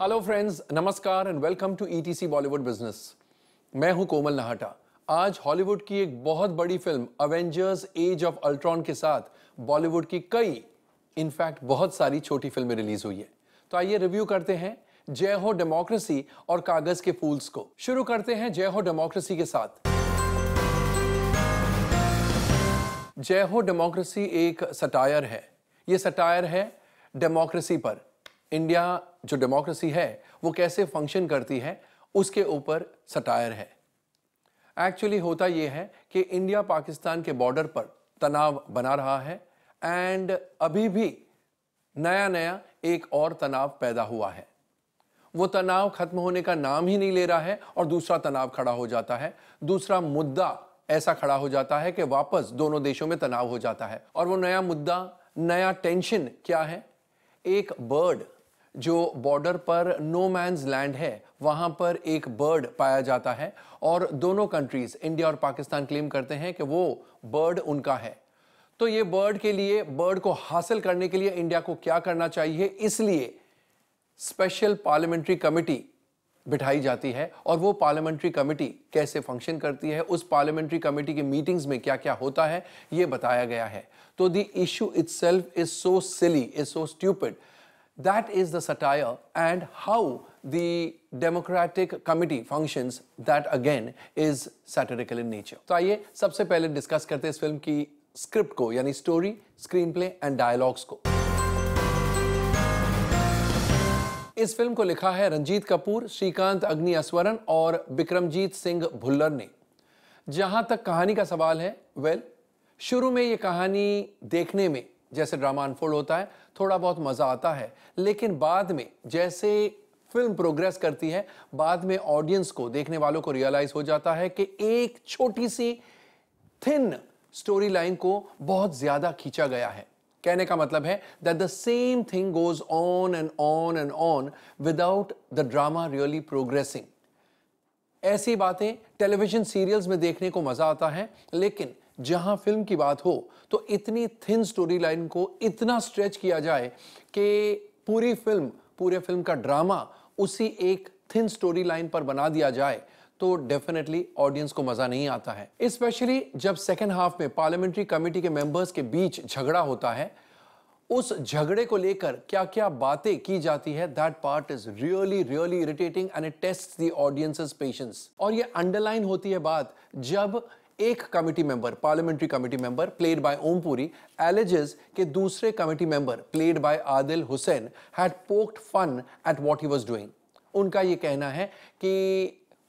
Hello friends नमस्कार and welcome to ETC Bollywood business मैं हूं कोमल नाहटा आज हॉलीवुड की एक बहुत बड़ी film Avengers Age of Ultron के साथ बॉलीवुड की कई इनफैक्ट बहुत सारी छोटी फिल्में रिलीज हुई है तो आइए रिव्यू करते हैं जय हो डेमोक्रेसी और कागज के फूल्स को शुरू करते हैं जय हो डेमोक्रेसी के साथ जय हो डेमोक्रेसी एक सटायर है ये सटायर है डेमोक्रेसी पर इंडिया जो डेमोक्रेसी है वो कैसे फंक्शन करती है उसके ऊपर सटायर है एक्चुअली होता ये है कि इंडिया पाकिस्तान के बॉर्डर पर तनाव बना रहा है एंड अभी भी नया नया एक और तनाव पैदा हुआ है वो तनाव खत्म होने का नाम ही नहीं ले रहा है और दूसरा तनाव खड़ा हो जाता है दूसरा मुद्दा ऐसा खड़ा हो जाता है कि वापस दोनों देशों में तनाव हो जाता है और वो नया मुद्दा नया टेंशन क्या है एक बर्ड जो बॉर्डर पर नो मैंस लैंड है वहाँ पर एक बर्ड पाया जाता है और दोनों कंट्रीज इंडिया और पाकिस्तान क्लेम करते हैं कि वो बर्ड उनका है तो ये बर्ड के लिए बर्ड को हासिल करने के लिए इंडिया को क्या करना चाहिए इसलिए स्पेशल पार्लियामेंट्री कमेटी बिठाई जाती है और वो पार्लियामेंट्री कमेटी कैसे फंक्शन करती है उस पार्लियामेंट्री कमेटी की मीटिंग्स में क्या क्या होता है ये बताया गया है तो the issue it's is so silly is so stupid That is the satire and how the Democratic Committee functions that again is satirical in nature. तो आइए sabse pehle discuss karte hain is film ki script ko yani story screenplay and dialogues ko इस film को लिखा है रंजीत कपूर श्रीकांत अग्नि अस्वरन और बिक्रमजीत सिंह भुल्लर ने जहां तक कहानी का सवाल है वेल well, शुरू में यह कहानी देखने में जैसे ड्रामा अनफोल्ड होता है थोड़ा बहुत मज़ा आता है लेकिन बाद में जैसे फिल्म प्रोग्रेस करती है बाद में ऑडियंस को देखने वालों को रियलाइज़ हो जाता है कि एक छोटी सी थिन स्टोरी लाइन को बहुत ज़्यादा खींचा गया है कहने का मतलब है that the same thing goes on and on and on without the drama really progressing ऐसी बातें टेलीविजन सीरियल्स में देखने को मज़ा आता है लेकिन जहां फिल्म की बात हो तो इतनी थिन स्टोरी लाइन को इतना स्ट्रेच किया जाए कि पूरी फिल्म पूरे फिल्म का ड्रामा उसी एक थिन स्टोरी लाइन पर बना दिया जाए तो डेफिनेटली ऑडियंस को मजा नहीं आता है स्पेशली जब सेकेंड हाफ में पार्लियामेंट्री कमेटी के मेंबर्स के बीच झगड़ा होता है उस झगड़े को लेकर क्या क्या बातें की जाती है that part is really really irritating and it test the audience patience और ये अंडरलाइन होती है बात जब एक committee member parliamentary committee member played by Om Puri alleges के दूसरे committee member played by Adil Hussain had poked fun at what he was doing उनका ये कहना है कि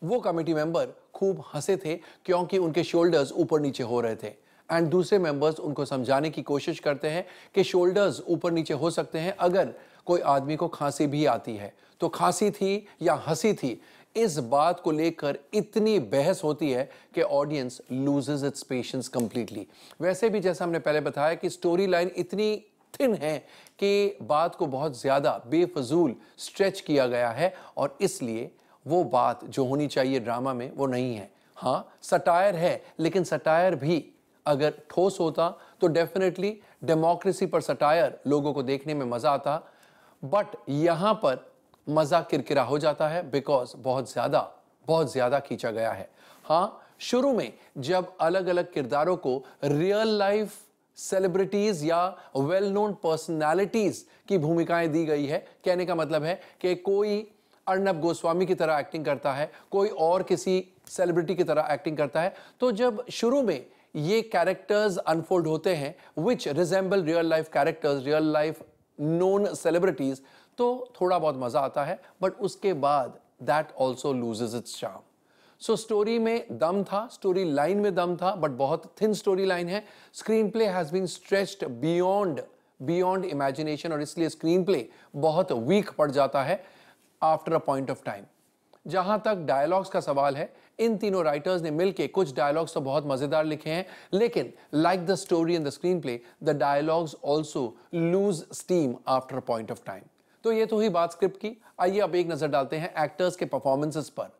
वो कमेटी मेंबर खूब हंसे थे क्योंकि उनके शोल्डर्स ऊपर नीचे हो रहे थे एंड दूसरे मेंबर्स उनको समझाने की कोशिश करते हैं कि शोल्डर्स ऊपर नीचे हो सकते हैं अगर कोई आदमी को खांसी भी आती है तो खांसी थी या हंसी थी इस बात को लेकर इतनी बहस होती है कि audience loses its patience completely वैसे भी जैसा हमने पहले बताया कि स्टोरी लाइन इतनी थिन है कि बात को बहुत ज़्यादा बेफजूल स्ट्रेच किया गया है और इसलिए वो बात जो होनी चाहिए ड्रामा में वो नहीं है हाँ सटायर है लेकिन सटायर भी अगर ठोस होता तो डेफिनेटली डेमोक्रेसी पर सटायर लोगों को देखने में मज़ा आता बट यहाँ पर मज़ा किरकिरा हो जाता है बिकॉज बहुत ज़्यादा बहुत ज़्यादा खींचा गया है हाँ शुरू में जब अलग अलग किरदारों को रियल लाइफ सेलिब्रिटीज या वेल नोन पर्सनैलिटीज की भूमिकाएं दी गई है कहने का मतलब है कि कोई अर्णब गोस्वामी की तरह एक्टिंग करता है कोई और किसी सेलिब्रिटी की तरह एक्टिंग करता है तो जब शुरू में ये कैरेक्टर्स अनफोल्ड होते हैं which resemble real life characters real life known celebrities तो थोड़ा बहुत मज़ा आता है बट उसके बाद दैट ऑल्सो लूजेज इट्स शाम सो स्टोरी में दम था स्टोरी लाइन में दम था बट बहुत थिन स्टोरी लाइन है screen play has been stretched beyond beyond imagination और इसलिए स्क्रीन प्ले बहुत वीक पड़ जाता है after a point of time जहां तक डायलॉग्स का सवाल है इन तीनों राइटर्स ने मिलकर कुछ डायलॉग्स तो बहुत मज़ेदार लिखे हैं लेकिन like the story in the screen play the dialogues also lose steam after a point of time तो ये तो ही बात स्क्रिप्ट की आइए अब एक नजर डालते हैं एक्टर्स के परफॉर्मेंसेस पर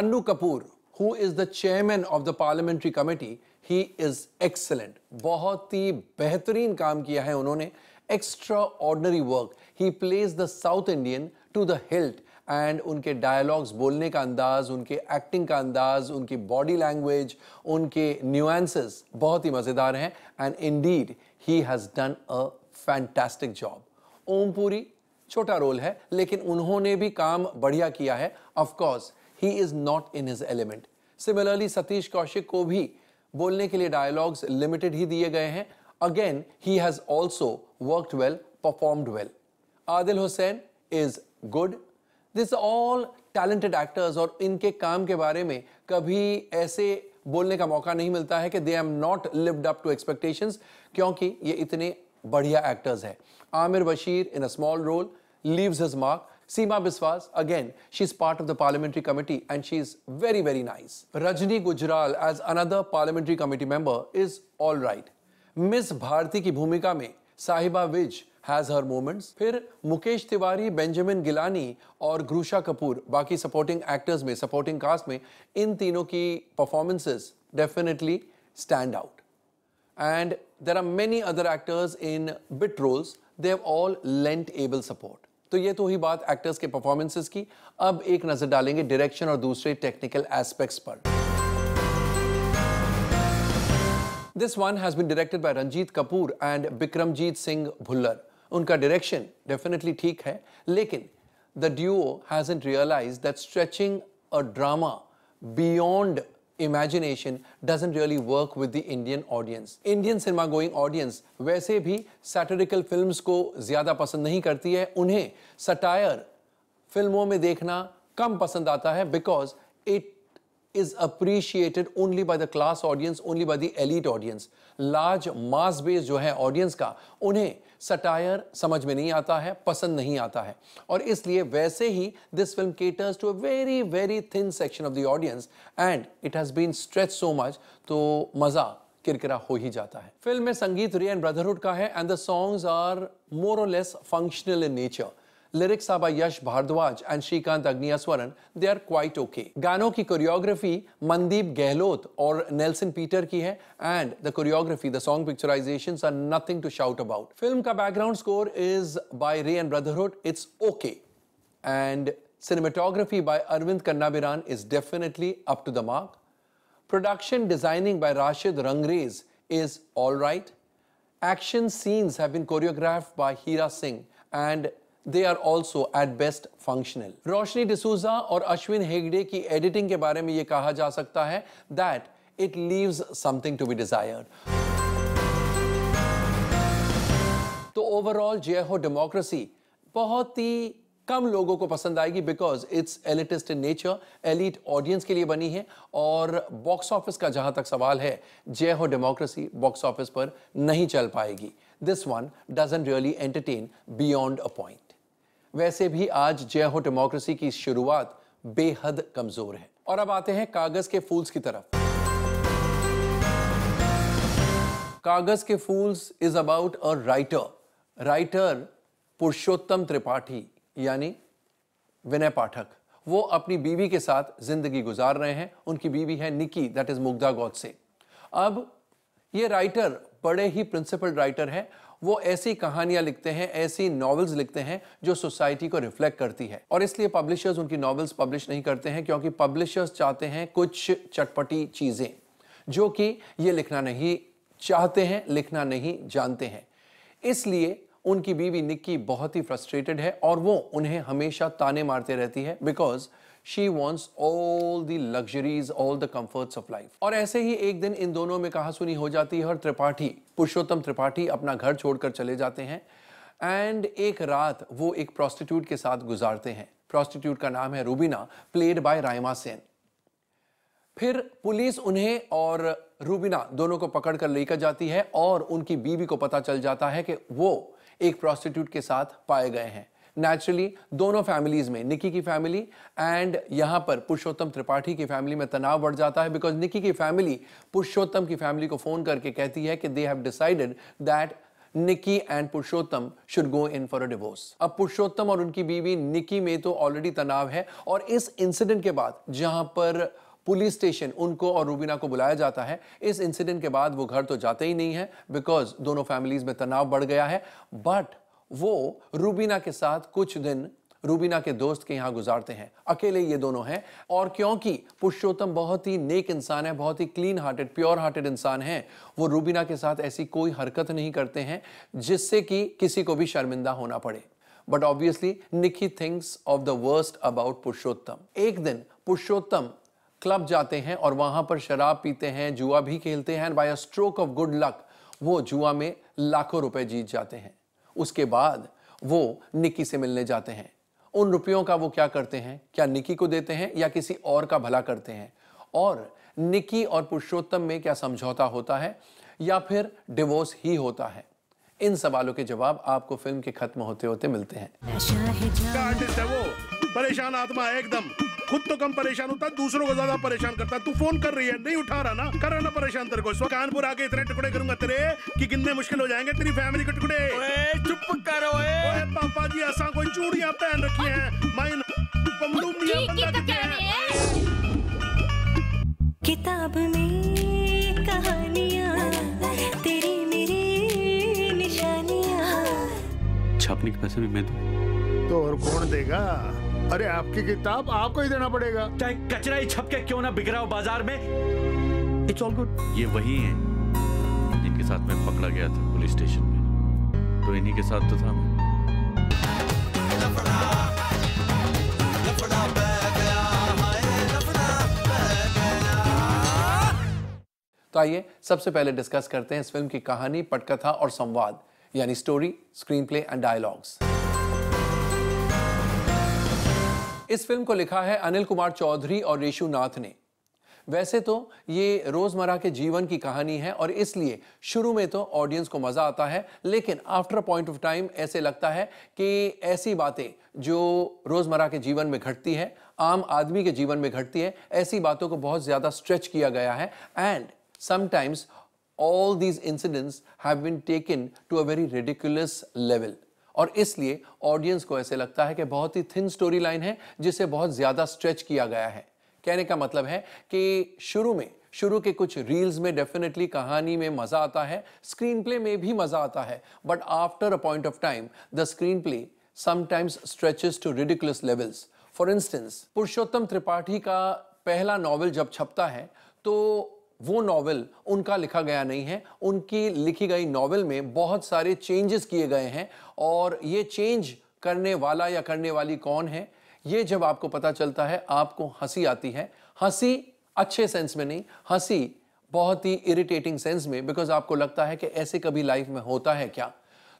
Annu Kapoor who is the chairman of the parliamentary committee he is excellent बहुत ही बेहतरीन काम किया है उन्होंने extraordinary work he plays the south Indian to the hilt and उनके डायलॉग्स बोलने का अंदाज उनके एक्टिंग का अंदाज उनकी बॉडी लैंग्वेज उनके न्यूएंसेस बहुत ही मज़ेदार हैं and indeed he has done a fantastic job Om Puri छोटा रोल है लेकिन उन्होंने भी काम बढ़िया किया है of course he is not in his element similarly Satish Kaushik को भी बोलने के लिए डायलॉग्स लिमिटेड ही दिए गए हैं again he has also worked well performed well Adil Hussain is good this all talented actors और इनके काम के बारे में कभी ऐसे बोलने का मौका नहीं मिलता है कि they am not lived up to expectations क्योंकि ये इतने बढ़िया एक्टर्स हैं Aamir Bashir in a small role leaves his mark Seema Biswas again she is part of the parliamentary committee and she is very very nice Rajni Gujral as another parliamentary committee member is all right miss Bharati की भूमिका में साहिबा Vij has her moments फिर Mukesh Tiwari Benjamin Gilani और ग्रुषा कपूर बाकी supporting actors में supporting cast में इन तीनों की performances definitely stand out and there are many other actors in bit roles they have all lent able support तो ये तो ही बात एक्टर्स के परफॉर्मेंसेस की अब एक नज़र डालेंगे डायरेक्शन और दूसरे टेक्निकल एस्पेक्ट्स पर this one has been directed by Ranjit Kapoor and Bikramjit Singh Bhullar उनका डायरेक्शन डेफिनेटली ठीक है लेकिन the duo has in realize that stretching a drama beyond imagination doesn't really work with the Indian audience Indian cinema going audience वैसे भी सैटरिकल film को ज्यादा पसंद नहीं करती है उन्हें सटायर फिल्मों में देखना कम पसंद आता है because it is appreciated only by the class audience, only by the elite audience. Large mass base जो है audience का उन्हें satire समझ में नहीं आता है पसंद नहीं आता है और इसलिए वैसे ही this film caters to a very very thin section of the audience and it has been stretched so much तो मज़ा किरकिरा हो ही जाता है फिल्म में संगीत रियन ब्रदरहुड का है and the songs are more और less functional in nature Lyrics are by Yash Bhardwaj and Shrikant Agniaswaran. They are quite okay. गानों ki choreography Mandeep Gehlot or Nelson Peter ki hai, and the choreography, the song picturizations are nothing to shout about. Film ka background score is by Ray and Brotherhood. It's okay. And cinematography by Arvind Kannabiran is definitely up to the mark. Production designing by Rashid Rangrez is alright. Action scenes have been choreographed by Hira Singh and they are also at best functional Roshni D'Souza और अश्विन हेगडे की editing के बारे में यह कहा जा सकता है that it leaves something to be desire तो ओवरऑल जय हो डेमोक्रेसी बहुत ही कम लोगों को पसंद आएगी because it's elitist in nature elite audience के लिए बनी है और बॉक्स ऑफिस का जहां तक सवाल है जय हो डेमोक्रेसी बॉक्स ऑफिस पर नहीं चल पाएगी this one doesn't really entertain beyond a point वैसे भी आज जय हो डेमोक्रेसी की शुरुआत बेहद कमजोर है और अब आते हैं कागज के फूल्स की तरफ Kaagaz Ke fools is about a writer writer Purushottam Tripathi यानी विनय पाठक वो अपनी बीवी के साथ जिंदगी गुजार रहे हैं उनकी बीवी है निकी दैट इज मुग्धा गौद से अब ये राइटर बड़े ही प्रिंसिपल राइटर हैं वो ऐसी कहानियां लिखते हैं ऐसी नॉवेल्स लिखते हैं जो सोसाइटी को रिफ्लेक्ट करती है और इसलिए पब्लिशर्स उनकी नॉवेल्स पब्लिश नहीं करते हैं क्योंकि पब्लिशर्स चाहते हैं कुछ चटपटी चीज़ें जो कि ये लिखना नहीं चाहते हैं लिखना नहीं जानते हैं इसलिए उनकी बीवी निक्की बहुत ही फ्रस्ट्रेटेड है और वो उन्हें हमेशा ताने मारते रहती है because she wants all the luxuries all the comforts of life और ऐसे ही एक दिन इन दोनों में कहा सुनी हो जाती है और त्रिपाठी पुरुषोत्तम त्रिपाठी अपना घर छोड़कर चले जाते हैं एंड एक रात वो एक प्रॉस्टिट्यूट के साथ गुजारते हैं प्रॉस्टिट्यूट का नाम है रूबीना प्लेड बाय रायमा सेन फिर पुलिस उन्हें और रूबीना दोनों को पकड़ कर लेकर जाती है और उनकी बीवी को पता चल जाता है कि वो एक प्रॉस्टिट्यूट के साथ पाए गए हैं नेचुरली दोनों फैमिलीज में निकी की फैमिली एंड यहां पर पुरुषोत्तम त्रिपाठी की फैमिली में तनाव बढ़ जाता है बिकॉज निकी की फैमिली पुरुषोत्तम की फैमिली को फोन करके कहती है कि they have decided that Nikki and Purushottam should go in for a divorce अब पुरुषोत्तम और उनकी बीवी निकी में तो ऑलरेडी तनाव है और इस इंसिडेंट के बाद जहां पर पुलिस स्टेशन उनको और रूबीना को बुलाया जाता है इस इंसिडेंट के बाद वो घर तो जाते ही नहीं है बिकॉज दोनों फैमिलीज में तनाव बढ़ गया है बट वो रूबीना के साथ कुछ दिन रूबीना के दोस्त के यहाँ गुजारते हैं अकेले ये दोनों हैं और क्योंकि पुरुषोत्तम बहुत ही नेक इंसान है बहुत ही क्लीन हार्टेड प्योर हार्टेड इंसान है वो रूबीना के साथ ऐसी कोई हरकत नहीं करते हैं जिससे कि किसी को भी शर्मिंदा होना पड़े but obviously Nikki things of the worst about Purushottam एक दिन पुरुषोत्तम क्लब जाते हैं और वहां पर शराब पीते हैं जुआ भी खेलते हैं and by a stroke of good luck वो जुआ में लाखों रुपए जीत जाते हैं उसके बाद वो निकी से मिलने जाते हैं उन रुपयों का वो क्या करते हैं क्या निकी को देते हैं या किसी और का भला करते हैं और निकी और पुरुषोत्तम में क्या समझौता होता है या फिर डिवोर्स ही होता है इन सवालों के जवाब आपको फिल्म के खत्म होते होते मिलते हैं परेशान आत्मा एकदम खुद तो कम परेशान होता दूसरों को ज्यादा परेशान करता तू फोन कर रही है नहीं उठा रहा ना कर रहा ना परेशान तेरे को कानपुर आके इतने टुकड़े करूंगा तेरे कि कितने मुश्किल हो जाएंगे तेरी फैमिली के टुकड़े चुप करो ओए पापा जी ऐसा कोई चूड़िया पहन रखी है माइन किताब में कहानियां तेरी मेरी निशानियां छापने के पैसे भी मैं दूं तो और कौन देगा अरे आपकी किताब आपको ही देना पड़ेगा चाहे कचरा ही छप के क्यों ना बिगड़ा हो बाजार में इट्स ऑल गुड ये वही है जिनके साथ मैं पकड़ा गया था पुलिस स्टेशन में तो इन्हीं के साथ तो था मैं तो आइए सबसे पहले डिस्कस करते हैं इस फिल्म की कहानी पटकथा और संवाद यानी story screen play and dialogues इस फिल्म को लिखा है अनिल कुमार चौधरी और रेशु नाथ ने वैसे तो ये रोजमर्रा के जीवन की कहानी है और इसलिए शुरू में तो ऑडियंस को मजा आता है लेकिन आफ्टर पॉइंट ऑफ टाइम ऐसे लगता है कि ऐसी बातें जो रोजमर्रा के जीवन में घटती है आम आदमी के जीवन में घटती है ऐसी बातों को बहुत ज्यादा स्ट्रेच किया गया है and sometimes all these incidents have bin taken to a very ridiculous level और इसलिए ऑडियंस को ऐसे लगता है कि बहुत ही थिन स्टोरी लाइन है जिसे बहुत ज़्यादा स्ट्रेच किया गया है कहने का मतलब है कि शुरू में शुरू के कुछ रील्स में डेफिनेटली कहानी में मज़ा आता है स्क्रीन प्ले में भी मज़ा आता है but after a point of time the screen play sometimes stretches to ridiculous levels for instance Purushottam Tripathi का पहला नॉवल जब छपता है तो वो नॉवल उनका लिखा गया नहीं है उनकी लिखी गई नॉवल में बहुत सारे चेंजेस किए गए हैं और ये चेंज करने वाला या करने वाली कौन है ये जब आपको पता चलता है आपको हंसी आती है हंसी अच्छे सेंस में नहीं हंसी बहुत ही इरिटेटिंग सेंस में बिकॉज आपको लगता है कि ऐसे कभी लाइफ में होता है क्या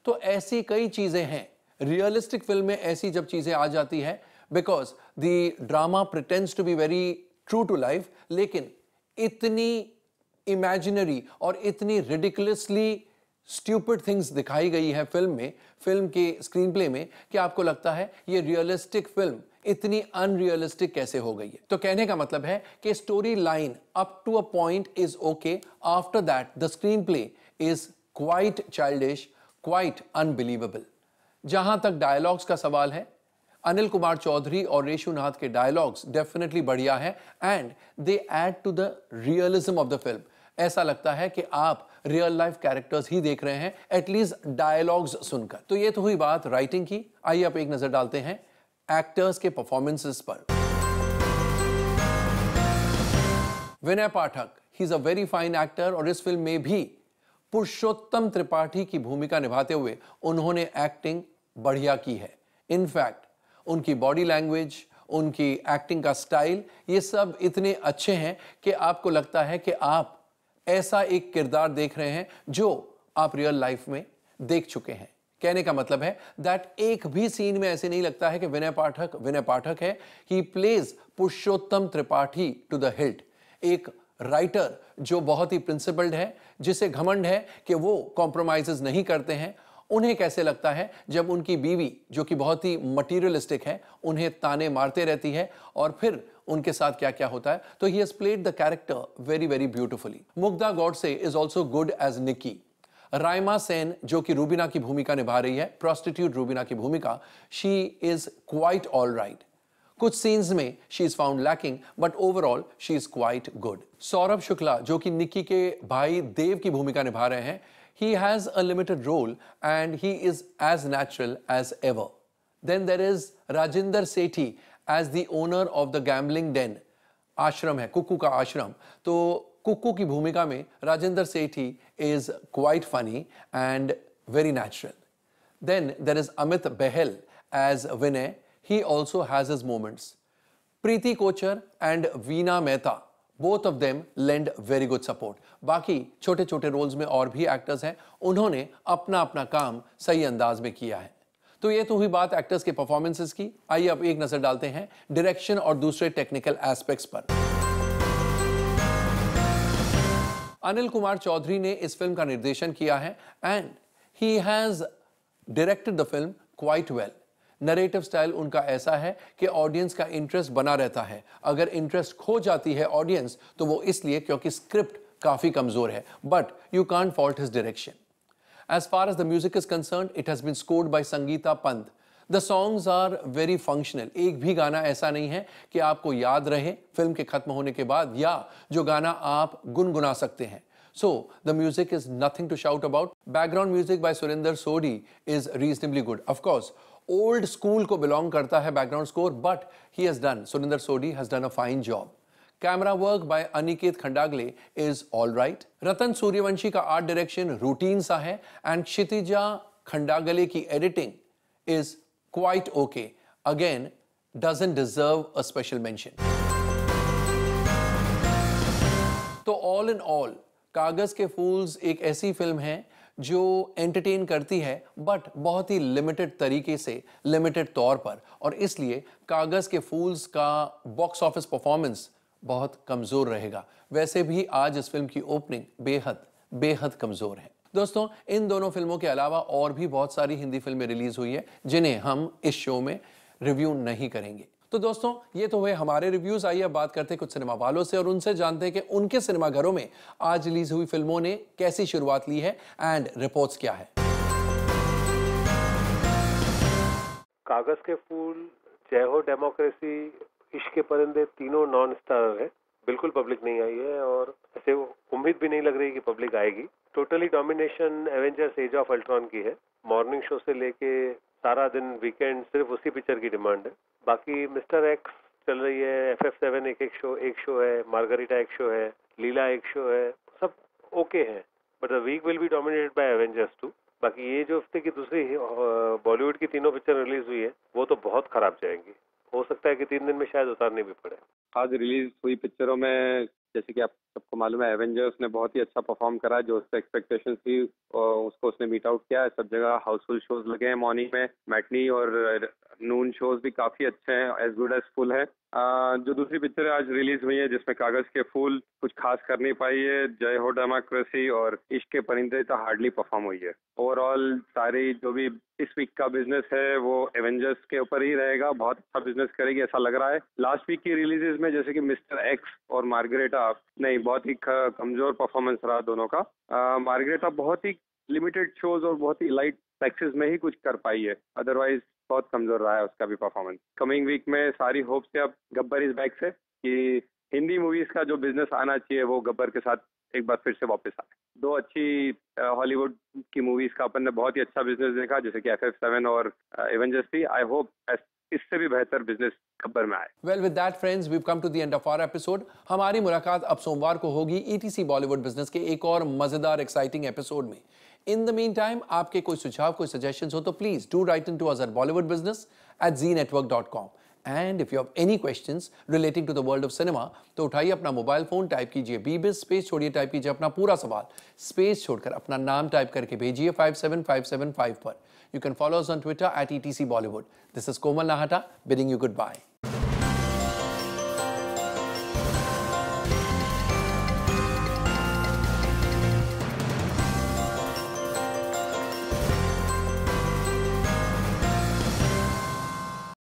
तो ऐसी कई चीज़ें हैं रियलिस्टिक फिल्म में ऐसी जब चीज़ें आ जाती है because the drama pretends to be very true to life लेकिन इतनी इमेजिनरी और इतनी रिडिकुलसली स्ट्यूपिड थिंग्स दिखाई गई है फिल्म में फिल्म के स्क्रीन प्ले में कि आपको लगता है ये रियलिस्टिक फिल्म इतनी अनरियलिस्टिक कैसे हो गई है तो कहने का मतलब है कि storyline up to a point is okay after that the screen screenplay is quite childish quite unbelievable जहां तक डायलॉग्स का सवाल है अनिल कुमार चौधरी और रेशुनाथ के डायलॉग्स डेफिनेटली बढ़िया है and they add to the realism of the film ऐसा लगता है कि आप रियल लाइफ कैरेक्टर्स ही देख रहे हैं एटलीस्ट डायलॉग्स सुनकर तो ये तो हुई बात राइटिंग की आइए आप एक नजर डालते हैं एक्टर्स के परफॉर्मेंसेस पर Vinay Pathak he is a very fine actor और इस फिल्म में भी पुरुषोत्तम त्रिपाठी की भूमिका निभाते हुए उन्होंने एक्टिंग बढ़िया की है इनफैक्ट उनकी बॉडी लैंग्वेज उनकी एक्टिंग का स्टाइल ये सब इतने अच्छे हैं कि आपको लगता है कि आप ऐसा एक किरदार देख रहे हैं जो आप रियल लाइफ में देख चुके हैं कहने का मतलब है दैट एक भी सीन में ऐसे नहीं लगता है कि विनय पाठक विनय पाठक है he plays Purushottam Tripathi to the hilt एक राइटर जो बहुत ही प्रिंसिपल्ड है जिसे घमंड है कि वो कॉम्प्रोमाइज नहीं करते हैं उन्हें कैसे लगता है जब उनकी बीवी जो कि बहुत ही मटीरियलिस्टिक है उन्हें ताने मारते रहती है और फिर उनके साथ क्या क्या होता है तो he played the character very very beautifully Mugdha Godse is also good as Nikki Raima Sen जो कि रूबिना की भूमिका निभा रही है प्रोस्टिट्यूट रूबिना की भूमिका she is quite all right कुछ सीन्स में she is found lacking but overall she is quite good Saurabh Shukla जो कि निक्की के भाई देव की भूमिका निभा रहे हैं he has a limited role and he is as natural as ever. Then there is Rajinder Sethi as the owner of the gambling den. Ashram hai, Kukku ka ashram. So, Kukku ki bhumika mein, Rajinder Sethi is quite funny and very natural. Then there is Amit Behel as Vinay. He also has his moments. Preeti Kochar and Vina Mehta. Both of them lend very good support बाकी छोटे छोटे roles में और भी actors हैं उन्होंने अपना अपना काम सही अंदाज में किया है तो ये तो हुई बात एक्टर्स के परफॉर्मेंसेस की आइए अब एक नजर डालते हैं डायरेक्शन और दूसरे टेक्निकल एस्पेक्ट्स पर अनिल कुमार चौधरी ने इस फिल्म का निर्देशन किया है and he has directed the film quite well narrative style उनका ऐसा है कि ऑडियंस का इंटरेस्ट बना रहता है अगर इंटरेस्ट खो जाती है ऑडियंस तो वो इसलिए क्योंकि स्क्रिप्ट काफी कमजोर है but you can't fault his direction as far as the music is concern it has been scored by Sangeeta Pant the songs are very functional एक भी गाना ऐसा नहीं है कि आपको याद रहे फिल्म के खत्म होने के बाद या जो गाना आप गुनगुना सकते हैं so the music is nothing to shout about background music by Surendra Sodhi is reasonably good of course old school को बिलोंग करता है background score but he has done Surendra Sodhi has done a fine job camera work by Aniket Khandagale is all right Ratan Suryavanshi का art direction routine सा है and Kshitija Khandagale की editing is quite okay again doesn't deserve a special mention तो all in all Kaagaz Ke फूल्स एक ऐसी film है जो entertain करती है बट बहुत ही लिमिटेड तरीके से लिमिटेड तौर पर और इसलिए कागज़ के फूल्स का बॉक्स ऑफिस परफॉर्मेंस बहुत कमज़ोर रहेगा वैसे भी आज इस फिल्म की ओपनिंग बेहद बेहद कमज़ोर है दोस्तों इन दोनों फिल्मों के अलावा और भी बहुत सारी हिंदी फिल्में रिलीज़ हुई है जिन्हें हम इस शो में रिव्यू नहीं करेंगे तो दोस्तों ये तो हुए हमारे रिव्यूज आइए अब बात करते हैं कुछ सिनेमा वालों से और उनसे जानते हैं कि उनके सिनेमाघरों में आज रिलीज हुई फिल्मों ने कैसी शुरुआत ली है एंड रिपोर्ट्स क्या है कागज के फूल जय हो डेमोक्रेसी इश्क के परिंदे तीनों नॉन स्टारर है बिल्कुल पब्लिक नहीं आई है और ऐसे उम्मीद भी नहीं लग रही कि पब्लिक आएगी totally domination Avengers Age of Ultron की है मॉर्निंग शो से लेके सारा दिन वीकेंड सिर्फ उसी पिक्चर की डिमांड है बाकी मिस्टर एक्स चल रही है एफ एफ सेवन एक एक शो एक शो है मार्गरीटा एक शो है लीला एक शो है सब ओके है but the week will be dominated by Avengers two बाकी ये जो हफ्ते की दूसरी बॉलीवुड की तीनों पिक्चर रिलीज हुई है वो तो बहुत खराब जाएंगी हो सकता है कि तीन दिन में शायद उतारनी भी पड़े आज रिलीज हुई पिक्चरों में जैसे कि आप सबको मालूम है एवेंजर्स ने बहुत ही अच्छा परफॉर्म करा जो उससे एक्सपेक्टेशन थी उसको उसने मीट आउट किया सब जगह हाउसफुल शोज लगे हैं मॉर्निंग में मैटनी और नून शोज भी काफी अच्छे हैं एज गुड एज फुल है आ, जो दूसरी पिक्चर आज रिलीज हुई है जिसमें कागज के फूल कुछ खास कर नहीं पाई है जय हो डेमोक्रेसी और इश्क के परिंदे तो हार्डली परफॉर्म हुई है ओवरऑल सारी जो भी इस वीक का बिजनेस है वो एवेंजर्स के ऊपर ही रहेगा बहुत अच्छा बिजनेस करेगी ऐसा लग रहा है लास्ट वीक की रिलीजेज में जैसे कि मिस्टर एक्स और मार्गरेटा नहीं एक बहुत ही कमजोर परफॉर्मेंस रहा दोनों का अब बहुत ही लिमिटेड शोज और बहुत ही लाइट टैक्सेस में ही कुछ कर पाई है अदरवाइज बहुत कमजोर रहा है उसका भी परफॉर्मेंस कमिंग वीक में सारी होप्स से अब गब्बर इस बैक से कि हिंदी मूवीज का जो बिजनेस आना चाहिए वो गब्बर के साथ एक बार फिर से वापस आए दो अच्छी हॉलीवुड की मूवीज का अपन ने बहुत ही अच्छा बिजनेस देखा जैसे कि एफ एफ सेवन और एवेंजर्स थी आई होप इससे भी बेहतर बिजनेस खबर में आए well with that friends we come to the end of our episode हमारी मुलाकात अब सोमवार को होगी ईटीसी बॉलीवुड बिजनेस के एक और मजेदार एक्साइटिंग एपिसोड में इन द मीन टाइम आपके कोई सुझाव कोई सजेशन हो तो please do write in to अजर Bollywood business at Zee network dot com and if you have any question relating to the world of cinema तो उठाइए अपना मोबाइल फोन टाइप कीजिए बीबिस स्पेस छोड़िए टाइप कीजिए अपना पूरा सवाल स्पेस छोड़कर अपना नाम टाइप करके भेजिए five seven five seven five पर You can follow us on Twitter at ETC Bollywood. This is Komal Nahata bidding you goodbye.